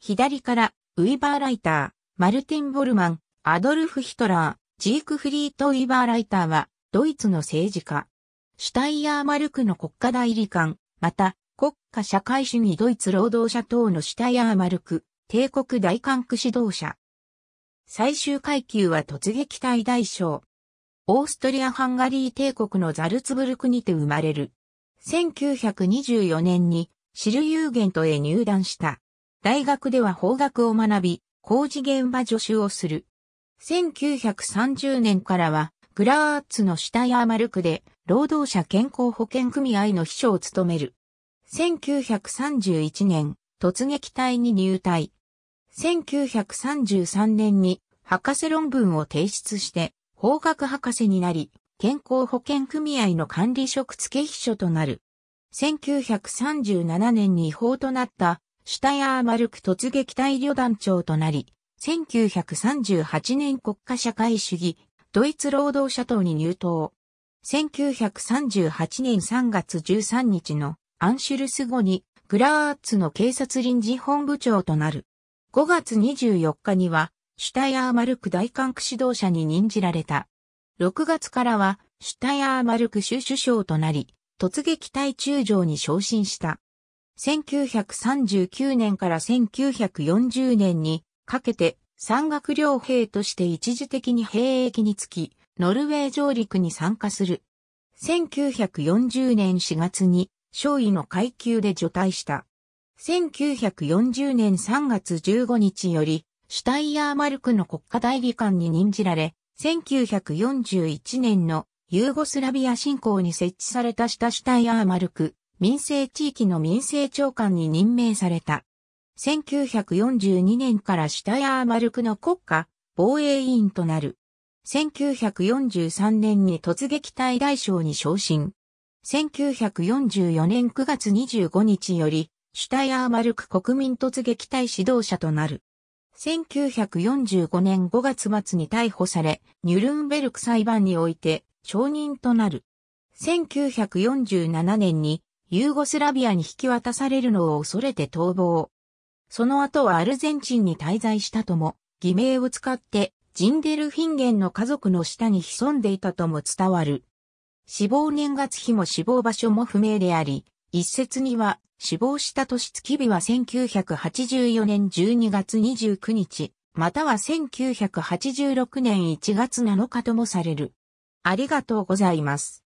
左から、ウィバーライター、マルティン・ボルマン、アドルフ・ヒトラー、ジークフリート・ウィバーライターは、ドイツの政治家。シュタイヤーマルクの国家代理官、また、国家社会主義ドイツ労働者党のシュタイヤーマルク、帝国大管区指導者。最終階級は突撃隊大将。オーストリア・ハンガリー帝国のザルツブルクにて生まれる。1924年にシルユーゲントへ入団した。大学では法学を学び、工事現場助手をする。1930年からは、グラーツの下やマルクで、労働者健康保険組合の秘書を務める。1931年、突撃隊に入隊。1933年に、博士論文を提出して、法学博士になり、健康保険組合の管理職付秘書となる。1937年に違法となったシュタヤーマルク突撃隊旅団長となり、1938年国家社会主義、ドイツ労働者党に入党。1938年3月13日のアンシュルス後にグラーツの警察臨時本部長となる。5月24日にはシュタヤーマルク大韓区指導者に任じられた。6月からはシュタヤーマルク州首相となり、突撃隊中将に昇進した。1939年から1940年にかけて山岳両兵として一時的に兵役につき、ノルウェー上陸に参加する。1940年4月に少尉の階級で除隊した。1940年3月15日より、シュタイヤーマルクの国家代理官に任じられ、1941年のユーゴスラビア侵攻に設置されたシュタシュタイヤーマルク民政地域の民政長官に任命された。1942年からシュタヤーマルクの国家防衛委員となる。1943年に突撃隊大将に昇進。1944年9月25日より、シュタヤーマルク国民突撃隊指導者となる。1945年5月末に逮捕され、ニュルンベルク裁判において、証人となる。1947年にユーゴスラビアに引き渡されるのを恐れて逃亡。その後はアルゼンチンに滞在したとも、偽名を使ってジンデルフィンゲンの家族の下に潜んでいたとも伝わる。死亡年月日も死亡場所も不明であり、一説には死亡した年月日は1984年12月29日、または1986年1月7日ともされる。ありがとうございます。